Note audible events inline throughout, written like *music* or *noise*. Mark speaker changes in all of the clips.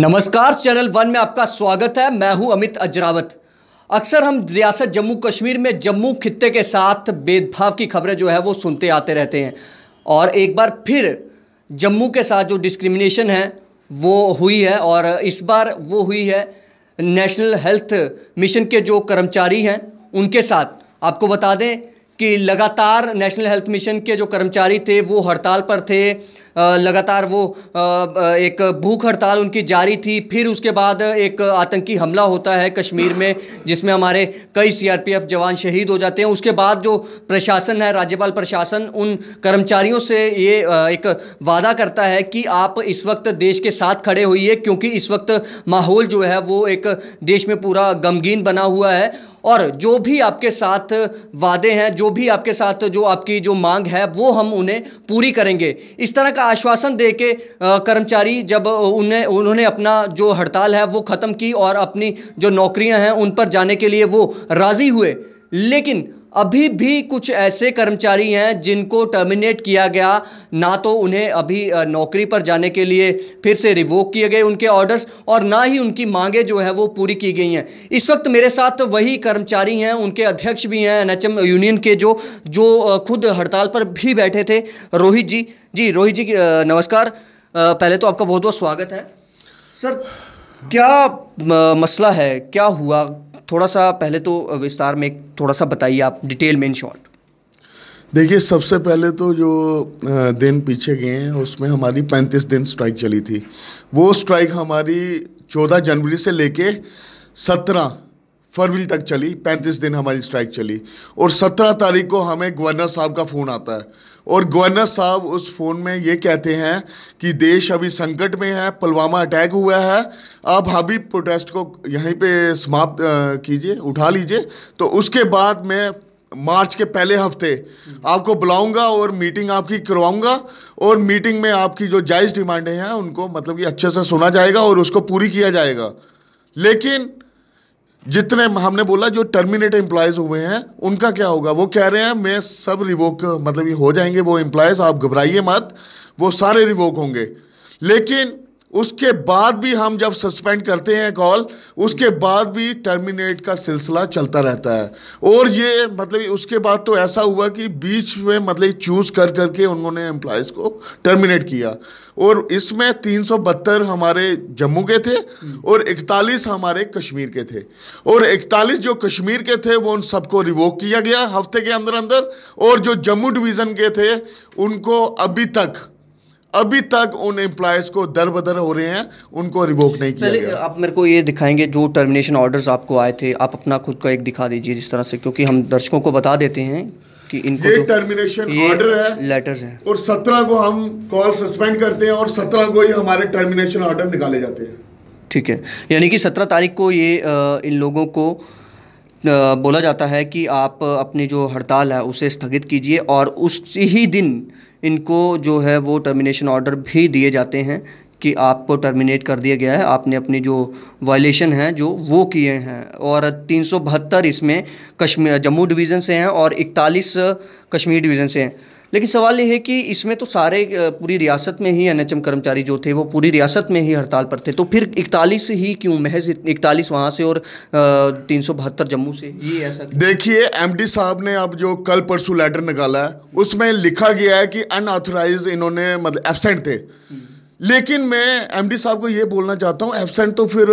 Speaker 1: नमस्कार channel one में आपका स्वागत है मैं हूं अमित अजरावत अक्सर हम रियासत जम्मू कश्मीर में जम्मू खत्ते के साथ भेदभाव की खबरें जो है वो सुनते आते रहते हैं और एक बार फिर जम्मू के साथ जो डिस्क्रिमिनेशन है वो हुई है और इस बार वो हुई है नेशनल हेल्थ मिशन के जो कर्मचारी हैं उनके साथ आपको बता दें कि लगातार नेशनल हेल्थ मिशन के जो कर्मचारी थे वो हड़ताल पर थे लगातार वो एक भूख हड़ताल उनकी जारी थी फिर उसके बाद एक आतंकी हमला होता है कश्मीर में जिसमें हमारे कई सीआरपीएफ जवान शहीद हो जाते हैं उसके बाद जो प्रशासन है राज्यपाल प्रशासन उन कर्मचारियों से ये एक वादा करता है कि आप इस वक्त देश के साथ खड़े है क्योंकि इस वक्त माहौल जो है वो एक देश में पूरा गमगीन बना हुआ है और जो भी आपके साथ वादे हैं जो भी आपके साथ जो आपकी जो मांग है वो हम उन्हें पूरी करेंगे इस तरह का आश्वासन दे के कर्मचारी जब उन्हें उन्होंने अपना जो हड़ताल है वो ख़त्म की और अपनी जो नौकरियां हैं उन पर जाने के लिए वो राज़ी हुए लेकिन अभी भी कुछ ऐसे कर्मचारी हैं जिनको टर्मिनेट किया गया ना तो उन्हें अभी नौकरी पर जाने के लिए फिर से रिवोक किए गए उनके ऑर्डर्स और ना ही उनकी मांगें जो है वो पूरी की गई हैं इस वक्त मेरे साथ वही कर्मचारी हैं उनके अध्यक्ष भी हैं एनएचएम यूनियन के जो जो खुद हड़ताल पर भी बैठे थे रोहित जी जी रोहित जी नमस्कार पहले तो आपका बहुत बहुत स्वागत है सर क्या मसला है क्या हुआ थोड़ा सा पहले तो विस्तार में थोड़ा सा बताइए आप डिटेल में इन शॉर्ट
Speaker 2: देखिए सबसे पहले तो जो दिन पीछे गए हैं उसमें हमारी पैंतीस दिन स्ट्राइक चली थी वो स्ट्राइक हमारी चौदह जनवरी से लेके सत्रह फरवरी तक चली पैंतीस दिन हमारी स्ट्राइक चली और सत्रह तारीख को हमें गवर्नर साहब का फ़ोन आता है और गवर्नर साहब उस फ़ोन में ये कहते हैं कि देश अभी संकट में है पुलवामा अटैक हुआ है आप हबीब प्रोटेस्ट को यहीं पे समाप्त कीजिए उठा लीजिए तो उसके बाद मैं मार्च के पहले हफ्ते आपको बुलाऊंगा और मीटिंग आपकी करवाऊंगा और मीटिंग में आपकी जो जायज़ डिमांडें हैं उनको मतलब कि अच्छे से सुना जाएगा और उसको पूरी किया जाएगा लेकिन जितने हमने बोला जो टर्मिनेट एम्प्लॉयज़ हुए हैं उनका क्या होगा वो कह रहे हैं मैं सब रिवोक मतलब ये हो जाएंगे वो एम्प्लॉयज़ आप घबराइए मत वो सारे रिवोक होंगे लेकिन उसके बाद भी हम जब सस्पेंड करते हैं कॉल उसके बाद भी टर्मिनेट का सिलसिला चलता रहता है और ये मतलब उसके बाद तो ऐसा हुआ कि बीच में मतलब चूज़ कर करके उन्होंने एम्प्लॉयज़ को टर्मिनेट किया और इसमें तीन हमारे जम्मू के थे और 41 हमारे कश्मीर के थे और 41 जो कश्मीर के थे वो उन सबको रिवोक किया गया हफ्ते के अंदर अंदर और जो जम्मू डिवीज़न के थे उनको अभी तक अभी तक उन एम्प्लॉयज़ को दर बदर हो रहे हैं
Speaker 1: उनको रिवोक नहीं किया गया आप मेरे को ये दिखाएंगे जो टर्मिनेशन ऑर्डर्स आपको आए थे आप अपना खुद का एक दिखा दीजिए जिस तरह से क्योंकि हम दर्शकों को बता देते हैं कि इनको ये
Speaker 2: टर्मिनेशन ऑर्डर है लेटर्स हैं और सत्रह को हम कॉल सस्पेंड करते हैं और सत्रह को ही हमारे टर्मिनेशन ऑर्डर निकाले जाते हैं
Speaker 1: ठीक है यानी कि सत्रह तारीख को ये इन लोगों को बोला जाता है कि आप अपनी जो हड़ताल है उसे स्थगित कीजिए और उसी ही दिन इनको जो है वो टर्मिनेशन ऑर्डर भी दिए जाते हैं कि आपको टर्मिनेट कर दिया गया है आपने अपनी जो वायलेशन है जो वो किए हैं और तीन इसमें कश्मीर जम्मू डिवीज़न से हैं और इकतालीस कश्मीर डिवीज़न से हैं लेकिन सवाल ये है कि इसमें तो सारे पूरी रियासत में ही एन कर्मचारी जो थे वो पूरी रियासत में ही हड़ताल पर थे तो फिर इकतालीस ही क्यों महज इकतालीस वहाँ से और तीन सौ बहत्तर जम्मू से ये ऐसा देखिए एम साहब ने अब जो कल परसों लेटर निकाला है उसमें लिखा
Speaker 2: गया है कि अनऑथोराइज इन्होंने मतलब एबसेंट थे हम्म। लेकिन मैं एमडी साहब को ये बोलना चाहता हूँ एबसेंट तो फिर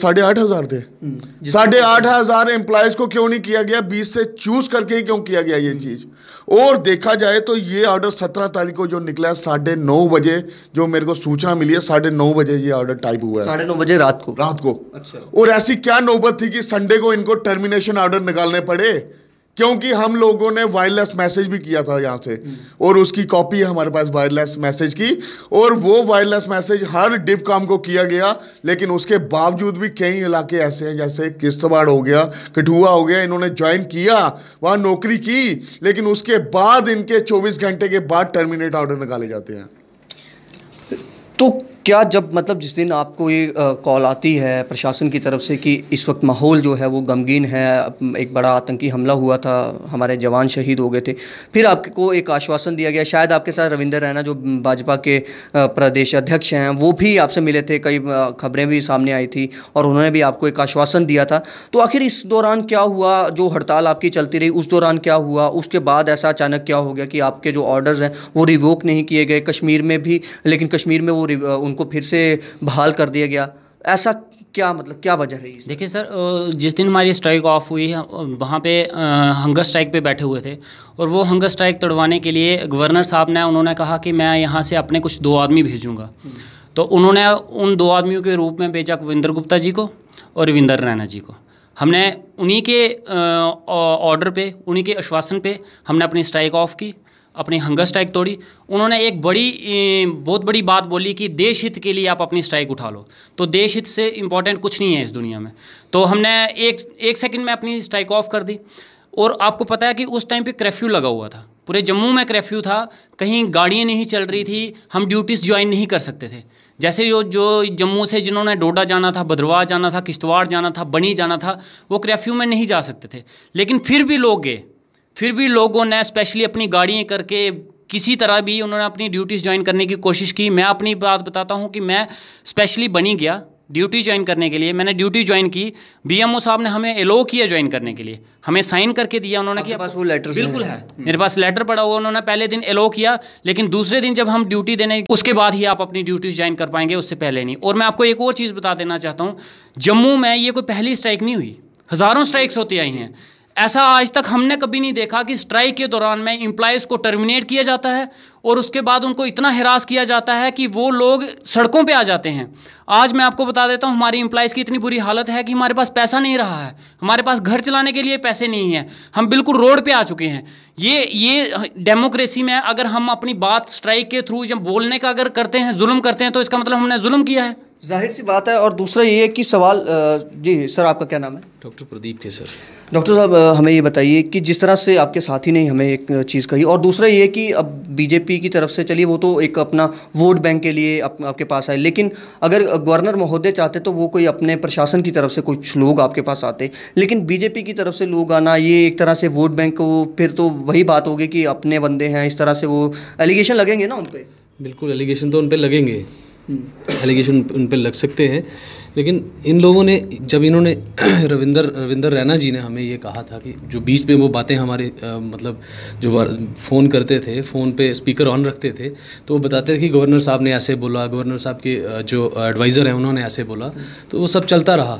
Speaker 2: साढ़े आठ हज़ार थे हम्म, साढ़े आठ हज़ार एम्प्लॉयज़ को क्यों नहीं किया गया बीस से चूज़ करके ही क्यों किया गया ये हम्म। चीज़ और देखा जाए तो ये ऑर्डर सत्रह तारीख को जो निकला है साढ़े नौ बजे जो मेरे को सूचना मिली है साढ़े नौ बजे ये ऑर्डर टाइप हुआ है साढ़े नौ बजे रात को रात को अच्छा और ऐसी क्या नौबत थी कि संडे को इनको टर्मिनेशन ऑर्डर निकालने पड़े क्योंकि हम लोगों ने वायरलेस मैसेज भी किया था यहाँ से और उसकी कॉपी है हमारे पास वायरलेस मैसेज की और वो वायरलेस मैसेज हर डिप काम को किया गया लेकिन उसके बावजूद भी कई इलाके ऐसे हैं जैसे किश्तवाड़ हो गया कठुआ हो गया इन्होंने ज्वाइन किया वहाँ नौकरी की लेकिन उसके बाद इनके चौबीस घंटे के बाद टर्मिनेट ऑर्डर निकाले जाते हैं
Speaker 1: तो क्या जब मतलब जिस दिन आपको ये कॉल आती है प्रशासन की तरफ से कि इस वक्त माहौल जो है वो गमगीन है एक बड़ा आतंकी हमला हुआ था हमारे जवान शहीद हो गए थे फिर आपको एक आश्वासन दिया गया शायद आपके साथ रविंदर रैना जो भाजपा के प्रदेश अध्यक्ष हैं वो भी आपसे मिले थे कई खबरें भी सामने आई थी और उन्होंने भी आपको एक आश्वासन दिया था तो आखिर इस दौरान क्या हुआ जो हड़ताल आपकी चलती रही उस दौरान क्या हुआ उसके बाद ऐसा अचानक क्या हो गया कि आपके जो ऑर्डर्स हैं वो रिवोक नहीं किए गए कश्मीर में भी लेकिन कश्मीर में वो उनको उनको फिर से बहाल कर दिया गया ऐसा क्या मतलब क्या वजह है
Speaker 3: देखिए सर जिस दिन हमारी स्ट्राइक ऑफ हुई वहाँ पे हंगर स्ट्राइक पे बैठे हुए थे और वो हंगर स्ट्राइक तोड़वाने के लिए गवर्नर साहब ने उन्होंने कहा कि मैं यहाँ से अपने कुछ दो आदमी भेजूँगा तो उन्होंने उन दो आदमियों के रूप में भेजा कविंदर गुप्ता जी को और रविंदर रैना जी को हमने उन्हीं के ऑर्डर पे उन्हीं के आश्वासन पे हमने अपनी स्ट्राइक ऑफ की अपनी हंगर स्ट्राइक तोड़ी उन्होंने एक बड़ी बहुत बड़ी बात बोली कि देश हित के लिए आप अपनी स्ट्राइक उठा लो तो देश हित से इम्पॉर्टेंट कुछ नहीं है इस दुनिया में तो हमने एक एक सेकंड में अपनी स्ट्राइक ऑफ कर दी और आपको पता है कि उस टाइम पे कर्फ्यू लगा हुआ था पूरे जम्मू में कर्फ्यू था कहीं गाड़ियाँ नहीं चल रही थी हम ड्यूटीज़ ज्वाइन नहीं कर सकते थे जैसे जो जो जम्मू से जिन्होंने डोडा जाना था भद्रवाह जाना था किश्तवाड़ जाना था बनी जाना था वो कर्फ्यू में नहीं जा सकते थे लेकिन फिर भी लोग गए फिर भी लोगों ने स्पेशली अपनी गाड़ियाँ करके किसी तरह भी उन्होंने अपनी ड्यूटीज़ ज्वाइन करने की कोशिश की मैं अपनी बात बताता हूँ कि मैं स्पेशली बनी गया ड्यूटी ज्वाइन करने के लिए मैंने ड्यूटी ज्वाइन की बीएमओ साहब ने हमें एलो किया ज्वाइन करने के लिए हमें साइन करके दिया उन्होंने कि पास वो लेटर बिल्कुल है, मेरे पास लेटर पड़ा हुआ उन्होंने पहले दिन एलो किया लेकिन दूसरे दिन जब हम ड्यूटी देने उसके बाद ही आप अपनी ड्यूटी ज्वाइन कर पाएंगे उससे पहले नहीं और मैं आपको एक और चीज़ बता देना चाहता हूँ जम्मू में ये कोई पहली स्ट्राइक नहीं हुई हज़ारों स्ट्राइक्स होती आई हैं ऐसा आज तक हमने कभी नहीं देखा कि स्ट्राइक के दौरान में इम्प्लाइज़ को टर्मिनेट किया जाता है और उसके बाद उनको इतना हरास किया जाता है कि वो लोग सड़कों पे आ जाते हैं आज मैं आपको बता देता हूँ हमारी इम्प्लाइज़ की इतनी बुरी हालत है कि हमारे पास पैसा नहीं रहा है हमारे पास घर चलाने के लिए पैसे नहीं हैं हम बिल्कुल रोड पर आ चुके हैं ये ये डेमोक्रेसी में अगर हम अपनी बात स्ट्राइक के थ्रू जब बोलने का अगर करते हैं जुल्म करते हैं तो इसका मतलब हमने जुल्म किया है
Speaker 1: जाहिर सी बात है और दूसरा ये है कि सवाल जी सर आपका क्या नाम है डॉक्टर प्रदीप के सर डॉक्टर साहब हमें ये बताइए कि जिस तरह से आपके साथी ने हमें एक चीज़ कही और दूसरा ये कि अब बीजेपी की तरफ से चलिए वो तो एक अपना वोट बैंक के लिए आप, आपके पास आए लेकिन अगर गवर्नर महोदय चाहते तो वो कोई अपने प्रशासन की तरफ से कुछ लोग आपके पास आते लेकिन बीजेपी की तरफ से लोग आना ये एक तरह से वोट बैंक को फिर तो वही बात होगी कि अपने बंदे हैं इस तरह से वो एलिगेशन लगेंगे ना उन पर
Speaker 4: बिल्कुल एलिगेशन तो उन पर लगेंगे एलिगेशन हम्म। उन पर लग सकते हैं लेकिन इन लोगों ने जब इन्होंने *clears throat* रविंदर रविंदर रैना जी ने हमें ये कहा था कि जो बीच में वो बातें हमारे आ, मतलब जो फ़ोन करते थे फ़ोन पे स्पीकर ऑन रखते थे तो वो बताते थे कि गवर्नर साहब ने ऐसे बोला गवर्नर साहब के जो एडवाइज़र हैं उन्होंने ऐसे बोला तो वो सब चलता रहा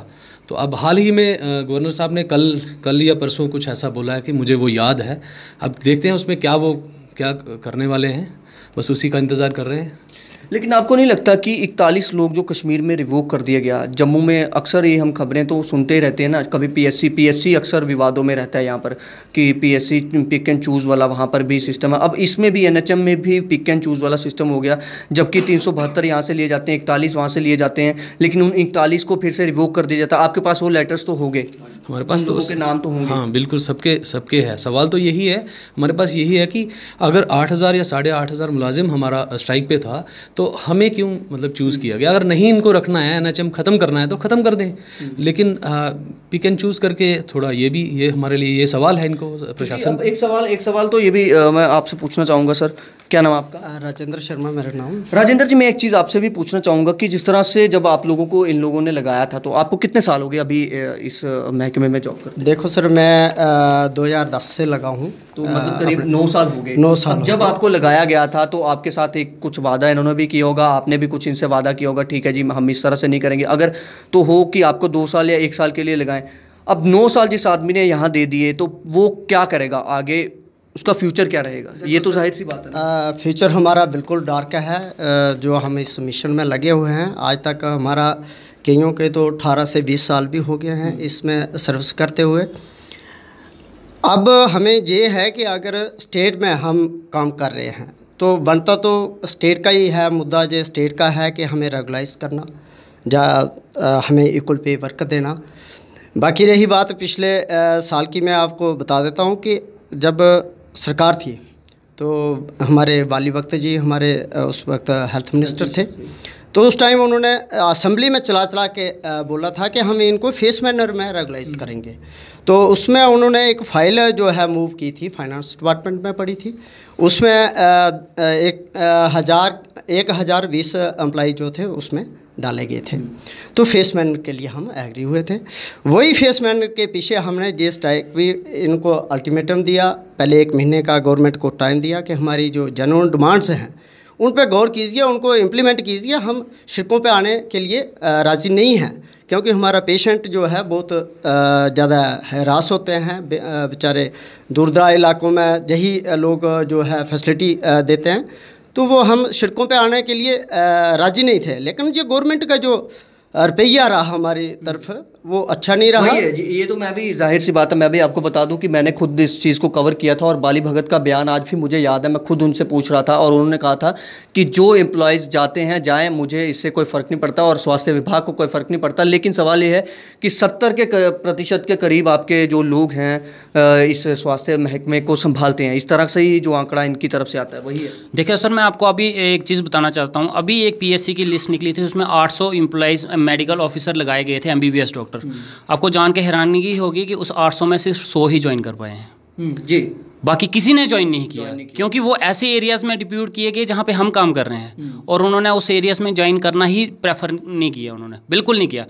Speaker 4: तो अब हाल ही में गवर्नर साहब ने कल कल या परसों कुछ ऐसा बोला है कि मुझे वो याद है अब देखते हैं उसमें क्या वो क्या करने वाले हैं बस उसी का इंतज़ार कर रहे हैं
Speaker 1: लेकिन आपको नहीं लगता कि इकतालीस लोग जो कश्मीर में रिवोक कर दिया गया जम्मू में अक्सर ये हम खबरें तो सुनते ही रहते हैं ना कभी पीएससी पीएससी अक्सर विवादों में रहता है यहाँ पर कि पीएससी पिक एंड चूज़ वाला वहाँ पर भी सिस्टम है अब इसमें भी एनएचएम में भी पिक एंड चूज़ वाला सिस्टम हो गया जबकि तीन सौ बहत्तर यहाँ से लिए जाते हैं इकतालीस वहाँ से लिए जाते हैं लेकिन उन इकतालीस को फिर से रिवोक कर दिया जाता है आपके पास वो लेटर्स तो हो गए हमारे पास तो उसके नाम तो
Speaker 4: होंगे हाँ बिल्कुल सबके सबके है सवाल तो यही है हमारे पास यही है कि अगर आठ हज़ार या साढ़े आठ हज़ार मुलाजिम हमारा स्ट्राइक पे था तो हमें क्यों मतलब चूज़ किया गया अगर नहीं इनको रखना है एन ख़त्म करना है तो ख़त्म कर दें लेकिन पिक एंड चूज़ करके थोड़ा ये भी
Speaker 1: ये हमारे लिए ये सवाल है इनको प्रशासन एक सवाल एक सवाल तो ये भी आ, मैं आपसे पूछना चाहूँगा सर क्या नाम आपका
Speaker 5: राजेंद्र शर्मा मेरा नाम
Speaker 1: राजेंद्र जी मैं एक चीज़ आपसे भी पूछना चाहूँगा कि जिस तरह से जब आप लोगों को इन लोगों ने लगाया था तो आपको कितने साल हो गए अभी इस महकमे में जॉब
Speaker 5: कर देखो सर मैं दो हज़ार दस से लगा हूँ तो मतलब करीब नौ साल हो गए नौ साल जब आपको
Speaker 1: लगाया गया था तो आपके साथ एक कुछ वादा इन्होंने भी किया होगा आपने भी कुछ इनसे वादा किया होगा ठीक है जी हम इस तरह से नहीं करेंगे अगर तो हो कि आपको दो साल या एक साल के लिए लगाएं अब नौ साल जिस आदमी ने यहाँ दे दिए तो वो क्या करेगा आगे उसका फ्यूचर क्या रहेगा
Speaker 5: ये तो जाहिर सी बात है आ, फ्यूचर हमारा बिल्कुल डार्क है जो हम इस मिशन में लगे हुए हैं आज तक हमारा कईयों के तो अठारह से बीस साल भी हो गए हैं इसमें सर्विस करते हुए अब हमें ये है कि अगर स्टेट में हम काम कर रहे हैं तो बनता तो स्टेट का ही है मुद्दा जो स्टेट का है कि हमें रेगुलाइज करना या हमें इक्वल पे वर्क देना बाकी रही बात पिछले आ, साल की मैं आपको बता देता हूँ कि जब सरकार थी तो हमारे वाली वक्त जी हमारे उस वक्त हेल्थ मिनिस्टर थे तो उस टाइम उन्होंने असम्बली में चला चला के बोला था कि हम इनको फेस मैनर में रेगुलाइज हम्म। करेंगे तो उसमें उन्होंने एक फाइल जो है मूव की थी फाइनेंस डिपार्टमेंट में पड़ी थी उसमें एक हज़ार एक हज़ार बीस एम्प्लाई जो थे उसमें डाले गए थे हम्म। तो फेस मैन के लिए हम एग्री हुए थे वही मैन के पीछे हमने जिस टाइप भी इनको अल्टीमेटम दिया पहले एक महीने का गवर्नमेंट को टाइम दिया कि हमारी जो जनून डिमांड्स हैं उन पर गौर कीजिए उनको इम्प्लीमेंट कीजिए हम शिरकों पर आने के लिए राज़ी नहीं हैं क्योंकि हमारा पेशेंट जो है बहुत ज़्यादा हरास होते हैं बेचारे दूर दराज इलाकों में यही लोग जो है फैसिलिटी देते हैं तो वो हम सड़कों पे आने के लिए राज़ी नहीं थे लेकिन ये गवर्नमेंट का जो रुपया रहा हमारी तरफ वो अच्छा नहीं रहा है
Speaker 1: ये तो मैं भी जाहिर सी बात है मैं भी आपको बता दूं कि मैंने खुद इस चीज़ को कवर किया था और बाली भगत का बयान आज भी मुझे याद है मैं खुद उनसे पूछ रहा था और उन्होंने कहा था कि जो एम्प्लॉयज़ जाते हैं जाएं मुझे इससे कोई फ़र्क नहीं पड़ता और स्वास्थ्य विभाग को कोई फ़र्क नहीं पड़ता लेकिन सवाल ये है कि सत्तर के प्रतिशत के करीब आपके जो लोग हैं इस स्वास्थ्य महकमे को संभालते हैं इस तरह से ही जो आंकड़ा इनकी तरफ से आता है वही है
Speaker 3: देखिए सर मैं आपको अभी एक चीज़ बताना चाहता हूँ अभी एक पी की लिस्ट निकली थी उसमें आठ सौ मेडिकल ऑफिसर लगाए गए थे एम बी डॉक्टर डॉक्टर आपको जान के हैरानगी होगी कि उस 800 में सिर्फ 100 ही ज्वाइन कर पाए हैं हम्म, जी बाकी किसी ने ज्वाइन नहीं किया क्योंकि वो ऐसे एरियाज़ में डिप्यूट किए गए जहाँ पे हम काम कर रहे हैं हम्म। और उन्होंने उस एरियाज़ में ज्वाइन करना ही प्रेफर नहीं किया उन्होंने बिल्कुल नहीं किया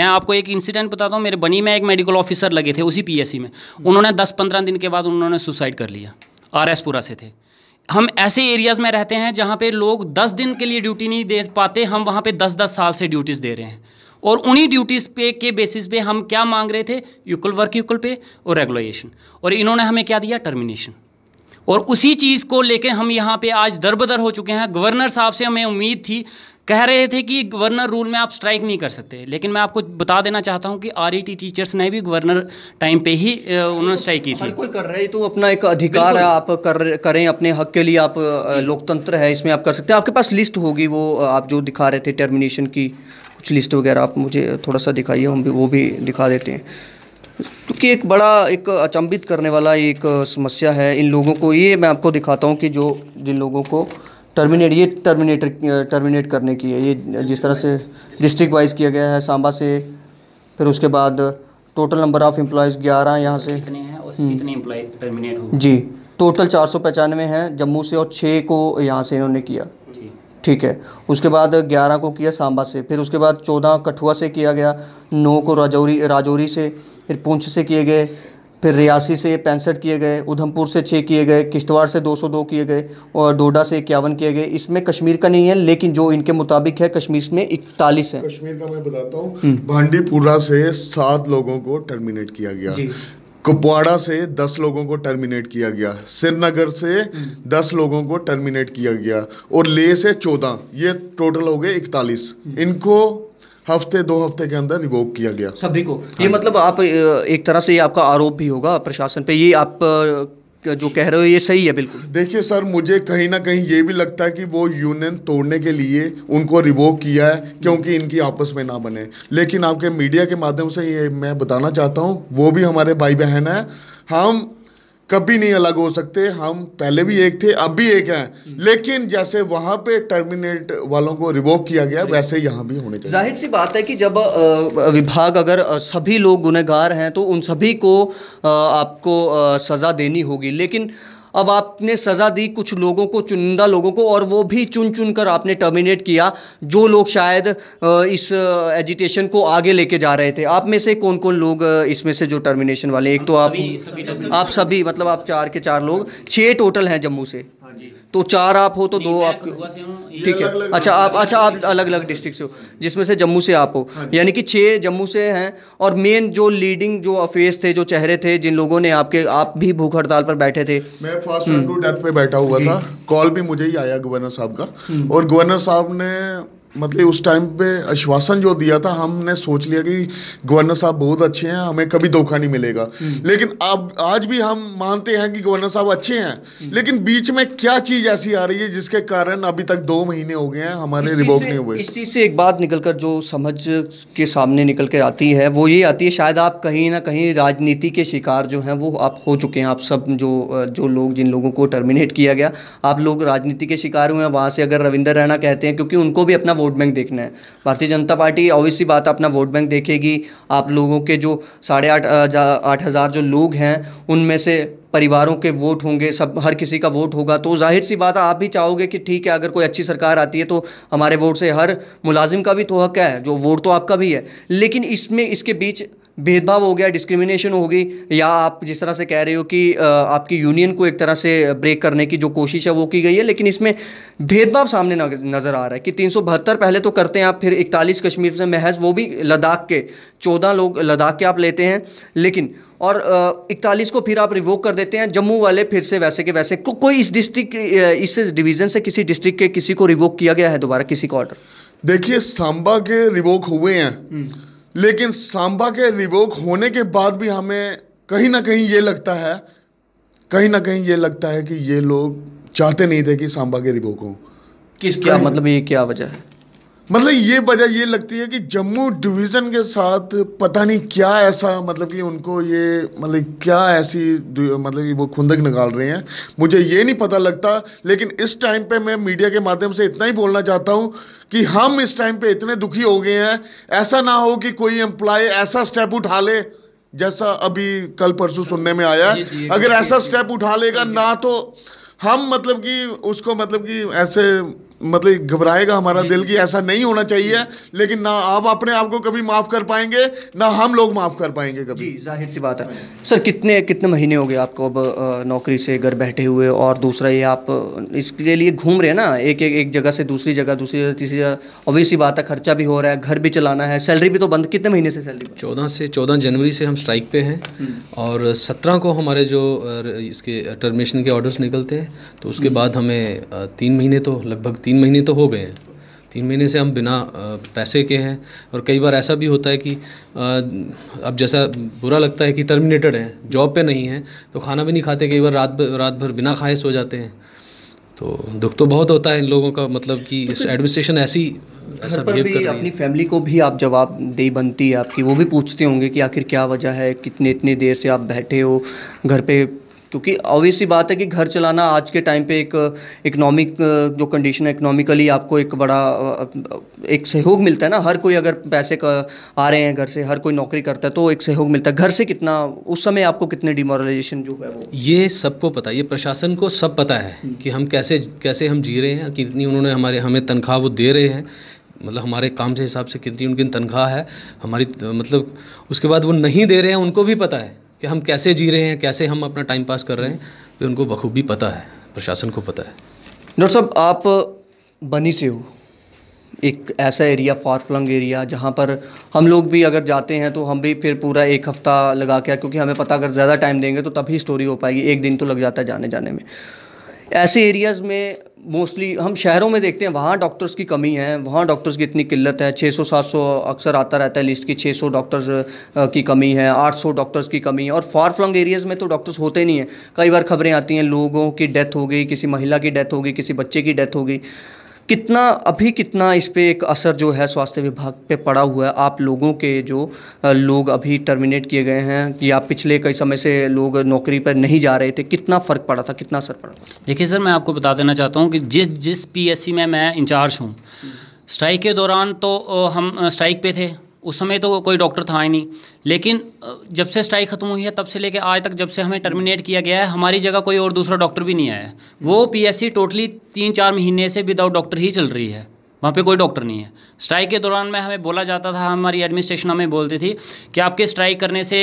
Speaker 3: मैं आपको एक इंसिडेंट बताता हूँ मेरे बनी में एक मेडिकल ऑफिसर लगे थे उसी पीएससी में उन्होंने दस पंद्रह दिन के बाद उन्होंने सुसाइड कर लिया आर पुरा से थे हम ऐसे एरियाज़ में रहते हैं जहाँ पे लोग दस दिन के लिए ड्यूटी नहीं दे पाते हम वहाँ पे दस दस साल से ड्यूटीज़ दे रहे हैं और उन्हीं ड्यूटीज़ पे के बेसिस पे हम क्या मांग रहे थे यूकल वर्क यूकल पे और रेगुलेशन और इन्होंने हमें क्या दिया टर्मिनेशन और उसी चीज़ को लेकर हम यहाँ पे आज दरबदर हो चुके हैं गवर्नर साहब से हमें उम्मीद थी कह रहे थे कि गवर्नर रूल में आप स्ट्राइक नहीं कर सकते लेकिन मैं आपको बता देना चाहता हूं कि टी टीचर्स e ने भी गवर्नर टाइम पे ही उन्होंने स्ट्राइक की थी कोई
Speaker 1: कर रहे तो अपना एक अधिकार है आप कर करें अपने हक के लिए आप लोकतंत्र है इसमें आप कर सकते हैं आपके पास लिस्ट होगी वो आप जो दिखा रहे थे टर्मिनेशन की कुछ लिस्ट वगैरह आप मुझे थोड़ा सा दिखाइए हम भी वो भी दिखा देते हैं क्योंकि एक बड़ा एक अचंभित करने वाला एक समस्या है इन लोगों को ये मैं आपको दिखाता हूँ कि जो जिन लोगों को टर्मिनेट ये टर्मिनेटर टर्मिनेट करने की है ये जिस तरह से डिस्ट्रिक्ट वाइज किया गया है सांबा से फिर उसके बाद टोटल नंबर ऑफ़ एम्प्लॉयज़ ग्यारह यहाँ से कितने हैं कितने
Speaker 3: एम्प्लॉय टर्मिनेट जी
Speaker 1: टोटल चार सौ पचानवे हैं जम्मू से और छः को यहाँ से इन्होंने किया ठीक है उसके बाद ग्यारह को किया सांबा से फिर उसके बाद चौदह कठुआ से किया गया नौ को राजौरी राजौरी से फिर पूंछ से किए गए फिर रियासी से पैंसठ किए गए उधमपुर से छः किए गए किश्तवाड़ से 202 किए गए और डोडा से इक्यावन किए गए इसमें कश्मीर का नहीं है लेकिन जो इनके मुताबिक है कश्मीर में इकतालीस है कश्मीर का मैं
Speaker 2: बताता हूँ हम्म। भांडीपुरा से सात लोगों को टर्मिनेट किया गया कुपवाड़ा से दस लोगों को टर्मिनेट किया गया श्रीनगर से हम्म। दस लोगों को टर्मिनेट किया गया और ले से चौदह ये टोटल हो गए इकतालीस हम्म। इनको हफ्ते दो हफ्ते के अंदर रिवोक किया गया
Speaker 1: सभी को हाँ। ये मतलब आप एक तरह से ये आपका आरोप भी होगा प्रशासन पे ये आप जो कह रहे हो ये सही है बिल्कुल देखिए सर मुझे कहीं ना
Speaker 2: कहीं ये भी लगता है कि वो यूनियन तोड़ने के लिए उनको रिवोक किया है क्योंकि इनकी आपस में ना बने लेकिन आपके मीडिया के माध्यम से ये मैं बताना चाहता हूँ वो भी हमारे भाई बहन हैं हम कभी नहीं अलग हो सकते हम पहले भी एक थे अब भी एक हैं हम्म। लेकिन जैसे वहाँ पे टर्मिनेट वालों को रिवोक किया गया वैसे यहाँ भी होने चाहिए जाहिर
Speaker 3: सी
Speaker 1: बात है कि जब विभाग अगर सभी लोग गुनहगार हैं तो उन सभी को आपको सज़ा देनी होगी लेकिन अब आपने सज़ा दी कुछ लोगों को चुनिंदा लोगों को और वो भी चुन चुन कर आपने टर्मिनेट किया जो लोग शायद इस एजिटेशन को आगे लेके जा रहे थे आप में से कौन कौन लोग इसमें से जो टर्मिनेशन वाले एक तो आप आप सभी मतलब आप चार के चार लोग छः टोटल हैं जम्मू से तो चार आप हो तो दो आप ठीक है अच्छा आप अच्छा आप अलग अलग डिस्ट्रिक्ट से हो जिसमें से जम्मू से आप हो हाँ यानी कि छः जम्मू से हैं और मेन जो लीडिंग जो फेस थे जो चेहरे थे जिन लोगों ने आपके आप भी भूख हड़ताल पर बैठे थे मैं फास्ट हम्म। डेथ पे बैठा हुआ था कॉल भी
Speaker 2: मुझे ही आया गवर्नर साहब का हम्म। और गवर्नर साहब ने मतलब उस टाइम पे आश्वासन जो दिया था हमने सोच लिया कि गवर्नर साहब बहुत अच्छे हैं हमें कभी धोखा नहीं मिलेगा हम्म। लेकिन अब आज भी हम मानते हैं कि गवर्नर साहब अच्छे हैं हम्म। लेकिन बीच में क्या चीज़ ऐसी आ रही है जिसके कारण अभी तक दो महीने हो गए हैं हमारे रिवोक नहीं हुए इस
Speaker 1: चीज़ से एक बात निकल कर जो समझ के सामने निकल के आती है वो ये आती है शायद आप कहीं ना कहीं राजनीति के शिकार जो हैं वो आप हो चुके हैं आप सब जो जो लोग जिन लोगों को टर्मिनेट किया गया आप लोग राजनीति के शिकार हुए हैं वहाँ से अगर रविंदर रैना कहते हैं क्योंकि उनको भी अपना वोट वोट बैंक देखना है भारतीय जनता पार्टी ऑब्वियसली बात अपना वोट बैंक देखेगी आप लोगों के जो साढ़े आठ आठ हज़ार जो लोग हैं उनमें से परिवारों के वोट होंगे सब हर किसी का वोट होगा तो जाहिर सी बात है आप भी चाहोगे कि ठीक है अगर कोई अच्छी सरकार आती है तो हमारे वोट से हर मुलाजिम का भी तो हक है जो वोट तो आपका भी है लेकिन इसमें इसके बीच भेदभाव हो गया डिस्क्रिमिनेशन होगी या आप जिस तरह से कह रहे हो कि आपकी यूनियन को एक तरह से ब्रेक करने की जो कोशिश है वो की गई है लेकिन इसमें भेदभाव सामने नज़र आ रहा है कि तीन पहले तो करते हैं आप फिर इकतालीस कश्मीर से महज वो भी लद्दाख के चौदह लोग लद्दाख के आप लेते हैं लेकिन और इकतालीस को फिर आप रिवोक कर देते हैं जम्मू वाले फिर से वैसे के वैसे को, कोई इस डिस्ट्रिक्ट इस डिवीज़न से किसी डिस्ट्रिक्ट के किसी को रिवोक किया गया है दोबारा किसी का ऑर्डर देखिए सांबा के रिवोक
Speaker 2: हुए हैं हम्म। लेकिन सांबा के रिवोक होने के बाद भी हमें कहीं ना कहीं ये लगता है कहीं ना कहीं ये लगता है कि ये लोग चाहते नहीं थे कि सांबा
Speaker 1: के रिवोक हों किस क्या मतलब ये क्या वजह है
Speaker 2: मतलब ये वजह ये लगती है कि जम्मू डिवीज़न के साथ पता नहीं क्या ऐसा मतलब कि उनको ये मतलब क्या ऐसी मतलब कि वो खुंदक निकाल रहे हैं मुझे ये नहीं पता लगता लेकिन इस टाइम पे मैं मीडिया के माध्यम से इतना ही बोलना चाहता हूँ कि हम इस टाइम पे इतने दुखी हो गए हैं ऐसा ना हो कि कोई एम्प्लॉय ऐसा स्टेप उठा ले जैसा अभी कल परसों सुनने में आया अगर तो ऐसा स्टेप उठा लेगा ना तो हम मतलब कि उसको मतलब कि ऐसे मतलब घबराएगा हमारा दिल कि ऐसा नहीं होना चाहिए लेकिन ना आप अपने आप को कभी माफ़ कर पाएंगे ना हम लोग माफ़ कर पाएंगे कभी जी जाहिर सी बात है
Speaker 1: सर कितने कितने महीने हो गए आपको अब नौकरी से घर बैठे हुए और दूसरा ये आप इसके लिए घूम रहे हैं ना एक एक एक जगह से दूसरी जगह दूसरी जगह तीसरी जगह ऑब्वियसली बात है खर्चा भी हो रहा है घर भी चलाना है सैलरी भी तो बंद कितने महीने से सैलरी
Speaker 4: चौदह से चौदह जनवरी से हम स्ट्राइक पे हैं हम्म। और सत्रह को हमारे जो इसके टर्मिनेशन के ऑर्डर्स निकलते हैं तो उसके हम्म। बाद हमें तीन महीने तो लगभग तीन महीने तो हो गए हैं तीन महीने से हम बिना पैसे के हैं और कई बार ऐसा भी होता है कि अब जैसा बुरा लगता है कि टर्मिनेटेड हैं जॉब पे नहीं है तो खाना भी नहीं खाते कई बार रात रात भर बिना खाए सो जाते हैं तो दुख तो बहुत होता है इन लोगों का मतलब कि इस एडमिनिस्ट्रेशन ऐसी
Speaker 1: ऐसा बिहेव कर रही है अपनी फैमिली को भी आप जवाब दे बनती है आपकी वो भी पूछते होंगे कि आखिर क्या वजह है कितने इतने देर से आप बैठे हो घर पे क्योंकि ऑब्वियस बात है कि घर चलाना आज के टाइम पे एक इकोनॉमिक जो कंडीशन है इकोनॉमिकली आपको एक बड़ा एक सहयोग मिलता है ना हर कोई अगर पैसे आ रहे हैं घर से हर कोई नौकरी करता है तो एक सहयोग मिलता है घर से कितना उस समय आपको कितने डिमोरलाइजेशन जो है वो
Speaker 4: ये सबको पता है ये प्रशासन को सब पता है कि हम कैसे कैसे हम जी रहे हैं कितनी उन्होंने हमारे हमें तनख्वाह वो दे रहे हैं मतलब हमारे काम के हिसाब से कितनी उनकी तनख्वाह है हमारी मतलब उसके बाद वो नहीं दे रहे हैं उनको भी पता है कि हम कैसे जी रहे हैं कैसे हम अपना टाइम पास कर रहे हैं तो उनको बखूबी पता है प्रशासन को पता है
Speaker 1: डॉक्टर साहब आप बनी से हो एक ऐसा एरिया फार फ्लंग एरिया जहाँ पर हम लोग भी अगर जाते हैं तो हम भी फिर पूरा एक हफ़्ता लगा के क्योंकि हमें पता अगर ज़्यादा टाइम देंगे तो तभी स्टोरी हो पाएगी एक दिन तो लग जाता है जाने जाने में ऐसे एरियाज़ में मोस्टली हम शहरों में देखते हैं वहाँ डॉक्टर्स की कमी है वहाँ डॉक्टर्स की इतनी किल्लत है 600-700 अक्सर आता रहता है लिस्ट की 600 डॉक्टर्स की कमी है 800 डॉक्टर्स की कमी है और फार फ्लंग एरियाज़ में तो डॉक्टर्स होते नहीं हैं कई बार खबरें आती हैं लोगों की डेथ हो गई किसी महिला की डेथ हो गई किसी बच्चे की डेथ हो गई कितना अभी कितना इस पर एक असर जो है स्वास्थ्य विभाग पे पड़ा हुआ है आप लोगों के जो लोग अभी टर्मिनेट किए गए हैं या पिछले कई समय से लोग नौकरी पर नहीं जा रहे थे कितना फ़र्क पड़ा था कितना असर पड़ा
Speaker 3: देखिए सर मैं आपको बता देना चाहता हूँ कि जिस जिस पी में मैं इंचार्ज हूँ स्ट्राइक के दौरान तो हम स्ट्राइक पे थे उस समय तो कोई डॉक्टर था ही नहीं लेकिन जब से स्ट्राइक ख़त्म हुई है तब से लेके आज तक जब से हमें टर्मिनेट किया गया है हमारी जगह कोई और दूसरा डॉक्टर भी नहीं आया है वो पीएससी टोटली तीन चार महीने से विदाउट डॉक्टर ही चल रही है वहाँ पे कोई डॉक्टर नहीं है स्ट्राइक के दौरान में हमें बोला जाता था हमारी एडमिनिस्ट्रेशन हमें बोलती थी कि आपके स्ट्राइक करने से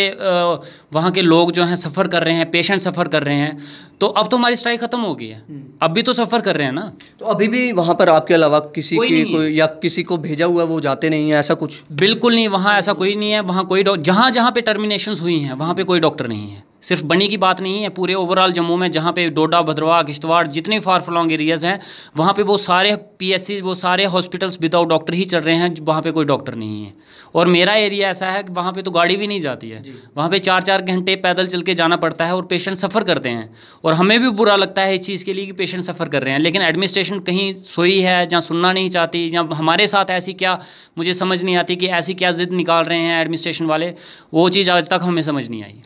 Speaker 3: वहाँ के लोग जो हैं सफ़र कर रहे हैं पेशेंट सफ़र कर रहे हैं तो अब तो हमारी स्ट्राइक ख़त्म हो गई है हम्म। अब भी तो सफ़र कर रहे हैं ना
Speaker 1: तो अभी भी वहाँ पर आपके अलावा किसी कोई की कोई या किसी को भेजा हुआ वो जाते नहीं है ऐसा कुछ
Speaker 3: बिल्कुल नहीं वहाँ ऐसा कोई नहीं है वहाँ कोई जहाँ जहाँ पर टर्मिनेशन हुई हैं वहाँ पर कोई डॉक्टर नहीं है सिर्फ बनी की बात नहीं है पूरे ओवरऑल जम्मू में जहाँ पे डोडा भद्रवाह किश्तवाड़ जितने फार फ्लॉन्ग एरियाज़ हैं वहाँ पे वो सारे पी वो सारे हॉस्पिटल्स विदाउट डॉक्टर ही चल रहे हैं वहाँ पे कोई डॉक्टर नहीं है और मेरा एरिया ऐसा है कि वहाँ पर तो गाड़ी भी नहीं जाती है वहाँ पर चार चार घंटे पैदल चल के जाना पड़ता है और पेशेंट सफ़र करते हैं और हमें भी बुरा लगता है इस चीज़ के लिए कि पेशेंट सफ़र कर रहे हैं लेकिन एडमिनिस्ट्रेशन कहीं सोई है जहाँ सुनना नहीं चाहती या हमारे साथ ऐसी क्या मुझे समझ नहीं आती कि ऐसी क्या ज़िद निकाल रहे हैं एडमिनिस्ट्रेशन वाले वो चीज़ आज तक हमें समझ नहीं आई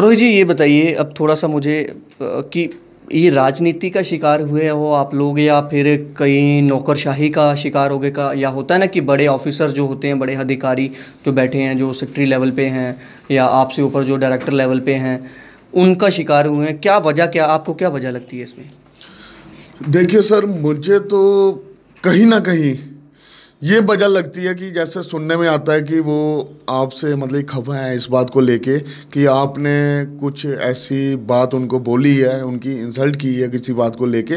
Speaker 1: रोहित जी ये बताइए अब थोड़ा सा मुझे कि ये राजनीति का शिकार हुए हो आप लोग या फिर कहीं नौकरशाही का शिकार हो गए का या होता है ना कि बड़े ऑफिसर जो होते हैं बड़े अधिकारी जो बैठे हैं जो सेक्रेटरी लेवल पे हैं या आपसे ऊपर जो डायरेक्टर लेवल पे हैं उनका शिकार हुए हैं क्या वजह क्या आपको क्या वजह लगती है इसमें देखिए
Speaker 2: सर मुझे तो कहीं ना कहीं ये वजह लगती है कि जैसे सुनने में आता है कि वो आपसे मतलब खफा है इस बात को लेके कि आपने कुछ ऐसी बात उनको बोली है उनकी इंसल्ट की है किसी बात को लेके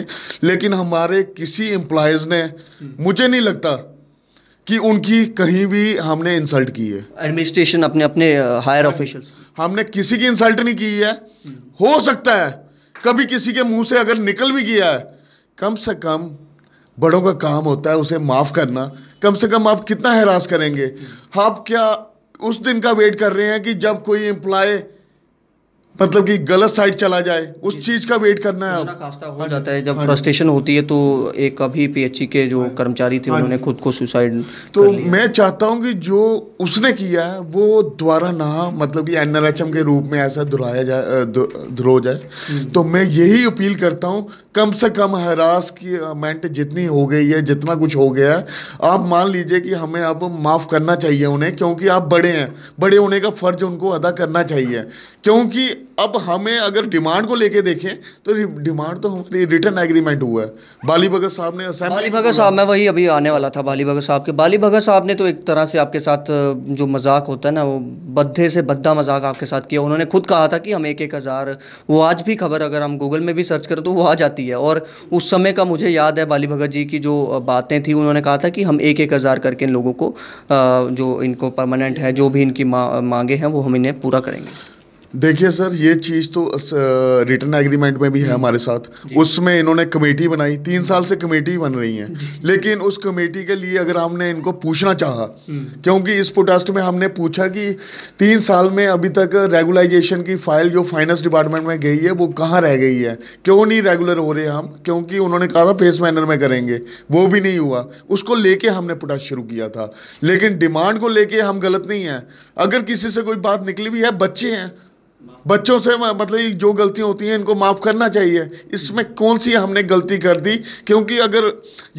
Speaker 2: लेकिन हमारे किसी एम्प्लॉयज़ ने मुझे नहीं लगता कि उनकी कहीं भी हमने इंसल्ट की है एडमिनिस्ट्रेशन अपने अपने हायर ऑफिशियल हमने किसी की इंसल्ट नहीं की है हो सकता है कभी किसी के मुंह से अगर निकल भी गया है कम से कम बड़ों का काम होता है उसे माफ़ करना कम से कम आप कितना हैरास करेंगे आप क्या उस दिन का वेट कर रहे हैं कि जब कोई एम्प्लॉय मतलब कि गलत साइड चला जाए उस चीज़ का वेट करना है आप
Speaker 1: हो जाता है हाँ जब फ्रस्ट्रेशन होती है तो एक अभी पीएचई के जो हाँ कर्मचारी थे हाँ उन्होंने खुद को सुसाइड
Speaker 2: तो मैं चाहता हूं कि जो उसने किया है वो द्वारा ना मतलब कि एनआरएचएम के रूप में ऐसा दुराया जाए दुरो जाए हम्म। तो मैं यही अपील करता हूं कम से कम हरास की अमेंट जितनी हो गई है जितना कुछ हो गया है आप मान लीजिए कि हमें अब माफ़ करना चाहिए उन्हें क्योंकि आप बड़े हैं बड़े होने का फ़र्ज़ उनको अदा करना चाहिए क्योंकि
Speaker 1: अब हमें अगर डिमांड को लेके देखें तो
Speaker 2: डिमांड तो हमारी रिटर्न एग्रीमेंट हुआ है बाली भगत साहब ने बाली भगत साहब
Speaker 1: मैं वही अभी आने वाला था बाली भगत साहब के बाली भगत साहब ने तो एक तरह से आपके साथ जो मजाक होता है ना वो बद्धे से बद्दा मजाक आपके साथ किया उन्होंने खुद कहा था कि हम एक एक हज़ार वो आज भी खबर अगर हम गूगल में भी सर्च करें तो वो आ जाती है और उस समय का मुझे याद है बाली भगत जी की जो बातें थी उन्होंने कहा था कि हम एक एक हज़ार करके इन लोगों को जो इनको परमानेंट है जो भी इनकी मांगे हैं वो हम इन्हें पूरा करेंगे
Speaker 2: देखिए सर ये चीज़ तो रिटर्न एग्रीमेंट में भी है हमारे साथ उसमें इन्होंने कमेटी बनाई तीन साल से कमेटी बन रही है लेकिन उस कमेटी के लिए अगर हमने इनको पूछना चाहा हम्म। क्योंकि इस प्रोटेस्ट में हमने पूछा कि तीन साल में अभी तक रेगुलाइजेशन की फाइल जो फाइनेंस डिपार्टमेंट में गई है वो कहाँ रह गई है क्यों नहीं रेगुलर हो रहे हम क्योंकि उन्होंने कहा था फेस मैनर में करेंगे वो भी नहीं हुआ उसको लेके हमने प्रोटेस्ट शुरू किया था लेकिन डिमांड को लेके हम गलत नहीं हैं अगर किसी से कोई बात निकली भी है बच्चे हैं बच्चों से मतलब जो गलतियां होती हैं इनको माफ़ करना चाहिए इसमें कौन सी हमने गलती कर दी क्योंकि अगर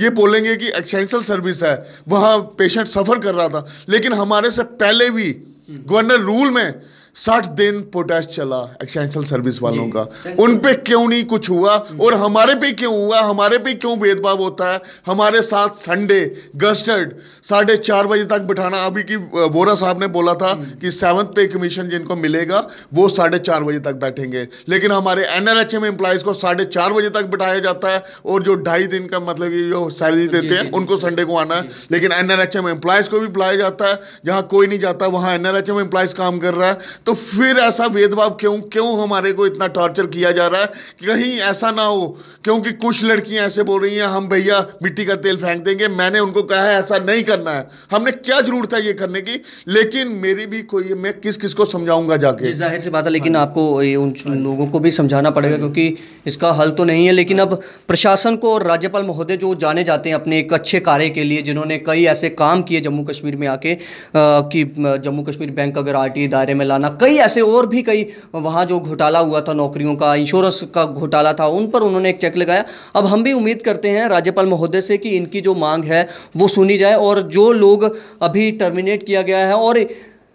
Speaker 2: ये बोलेंगे कि एक्सेंशियल सर्विस है वहाँ पेशेंट सफ़र कर रहा था लेकिन हमारे से पहले भी गवर्नर रूल में साठ दिन प्रोटेस्ट चला एक्सेंशियल सर्विस वालों का उन पे क्यों नहीं कुछ हुआ और हमारे पे क्यों हुआ हमारे पे क्यों भेदभाव होता है हमारे साथ संडे गस्टर्ड साढ़े चार बजे तक बिठाना अभी की वोरा साहब ने बोला था कि सेवन्थ पे कमीशन जिनको मिलेगा वो साढ़े चार बजे तक बैठेंगे लेकिन हमारे N R H M employees को साढ़े चार बजे तक बिठाया जाता है और जो ढाई दिन का मतलब कि जो सैलरी देते हैं उनको संडे को आना है लेकिन N R H M employees को भी बुलाया जाता है जहाँ कोई नहीं जाता वहाँ N R H M employees काम कर रहा है तो फिर ऐसा भेदभाव क्यों क्यों हमारे को इतना टॉर्चर किया जा रहा है कि कहीं ऐसा ना हो क्योंकि कुछ लड़कियां ऐसे बोल रही हैं हम भैया मिट्टी का तेल फेंक देंगे मैंने उनको कहा है ऐसा नहीं करना है हमने क्या जरूरत है
Speaker 1: ये करने की लेकिन मेरी भी कोई मैं किस किस को समझाऊंगा जाके जाहिर सी बात है लेकिन हाँ आपको उन हाँ लोगों को भी समझाना पड़ेगा हाँ क्योंकि इसका हल तो नहीं है लेकिन अब प्रशासन को और राज्यपाल महोदय जो जाने जाते हैं अपने एक अच्छे कार्य के लिए जिन्होंने कई ऐसे काम किए जम्मू कश्मीर में आके कि जम्मू कश्मीर बैंक अगर आर दायरे में लाना कई ऐसे और भी कई वहाँ जो घोटाला हुआ था नौकरियों का इंश्योरेंस का घोटाला था उन पर उन्होंने एक चेक लगाया अब हम भी उम्मीद करते हैं राज्यपाल महोदय से कि इनकी जो मांग है वो सुनी जाए और जो लोग अभी टर्मिनेट किया गया है और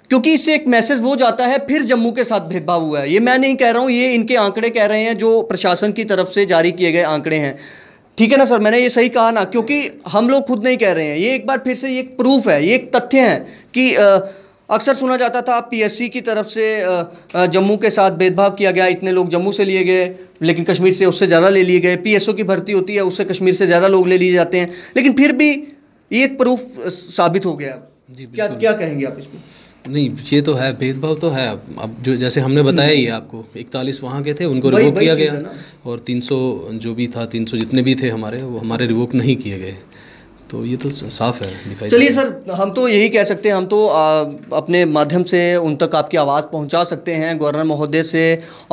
Speaker 1: क्योंकि इससे एक मैसेज वो जाता है फिर जम्मू के साथ भेदभाव हुआ है ये मैं नहीं कह रहा हूँ ये इनके आंकड़े कह रहे हैं जो प्रशासन की तरफ से जारी किए गए आंकड़े हैं ठीक है ना सर मैंने ये सही कहा ना क्योंकि हम लोग खुद नहीं कह रहे हैं ये एक बार फिर से ये एक प्रूफ है ये एक तथ्य है कि आ, अक्सर सुना जाता था पीएससी की तरफ से जम्मू के साथ भेदभाव किया गया इतने लोग जम्मू से लिए गए लेकिन कश्मीर से उससे ज़्यादा ले लिए गए पीएसओ की भर्ती होती है उससे कश्मीर से ज़्यादा लोग ले लिए जाते हैं लेकिन फिर भी ये एक प्रूफ साबित हो गया जी क्या क्या कहेंगे आप इसमें
Speaker 4: नहीं ये तो है भेदभाव तो है अब जो जैसे हमने हम्म। बताया ही आपको इकतालीस वहाँ
Speaker 1: के थे उनको रिवोक किया गया
Speaker 4: और तीन जो भी था तीन जितने भी थे हमारे वो हमारे रिवोक नहीं किए गए तो ये तो साफ है दिखाई चलिए
Speaker 1: सर हम तो यही कह सकते हैं हम तो आ, अपने माध्यम से उन तक आपकी आवाज़ पहुंचा सकते हैं गवर्नर महोदय से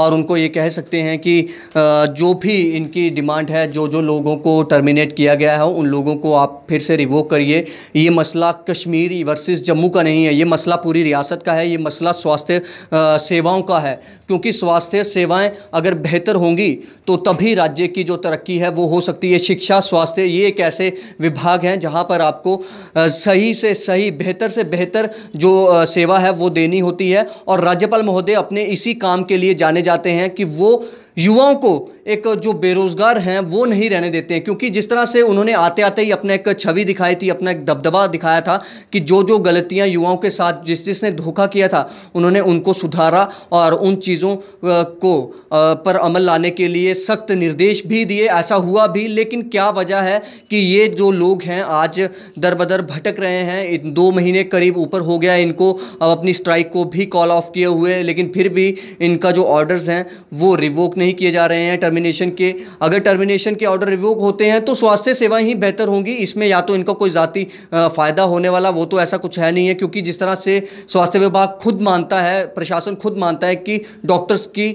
Speaker 1: और उनको ये कह सकते हैं कि आ, जो भी इनकी डिमांड है जो जो लोगों को टर्मिनेट किया गया है उन लोगों को आप फिर से रिवोक करिए ये मसला कश्मीर वर्सेस जम्मू का नहीं है ये मसला पूरी रियासत का है ये मसला स्वास्थ्य सेवाओं का है क्योंकि स्वास्थ्य सेवाएँ अगर बेहतर होंगी तो तभी राज्य की जो तरक्की है वो हो सकती है शिक्षा स्वास्थ्य ये एक ऐसे विभाग हैं जहाँ पर आपको सही से सही बेहतर से बेहतर जो सेवा है वो देनी होती है और राज्यपाल महोदय अपने इसी काम के लिए जाने जाते हैं कि वो युवाओं को एक जो बेरोज़गार हैं वो नहीं रहने देते हैं क्योंकि जिस तरह से उन्होंने आते आते ही अपना एक छवि दिखाई थी अपना एक दबदबा दिखाया था कि जो जो गलतियां युवाओं के साथ जिस जिसने धोखा किया था उन्होंने उनको सुधारा और उन चीज़ों को पर अमल लाने के लिए सख्त निर्देश भी दिए ऐसा हुआ भी लेकिन क्या वजह है कि ये जो लोग हैं आज दर बदर भटक रहे हैं दो महीने करीब ऊपर हो गया इनको अब अपनी स्ट्राइक को भी कॉल ऑफ किए हुए लेकिन फिर भी इनका जो ऑर्डर्स हैं वो रिवोक नहीं किए जा रहे हैं टर्मिनेशन के अगर टर्मिनेशन के ऑर्डर रिवोक होते हैं तो स्वास्थ्य सेवा ही बेहतर होंगी इसमें या तो इनका कोई ज़ाती फ़ायदा होने वाला वो तो ऐसा कुछ है नहीं है क्योंकि जिस तरह से स्वास्थ्य विभाग खुद मानता है प्रशासन खुद मानता है कि डॉक्टर्स की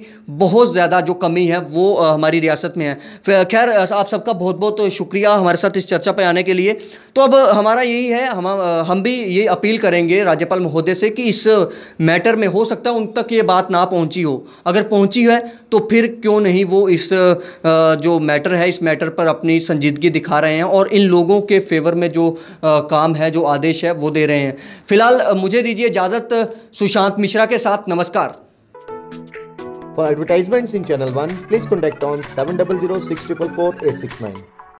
Speaker 1: बहुत ज़्यादा जो कमी है वो हमारी रियासत में है खैर आप सबका बहुत बहुत शुक्रिया हमारे साथ इस चर्चा पर आने के लिए तो अब हमारा यही है हम हम भी ये अपील करेंगे राज्यपाल महोदय से कि इस मैटर में हो सकता है उन तक ये बात ना पहुंची हो अगर पहुंची है तो फिर क्यों नहीं वो इस जो मैटर है इस मैटर पर अपनी संजीदगी दिखा रहे हैं और इन लोगों के फेवर में जो काम है जो आदेश है वो दे रहे हैं फिलहाल मुझे दीजिए इजाज़त सुशांत मिश्रा के साथ नमस्कार
Speaker 5: For advertisements in Channel 1, please contact on 7006448669.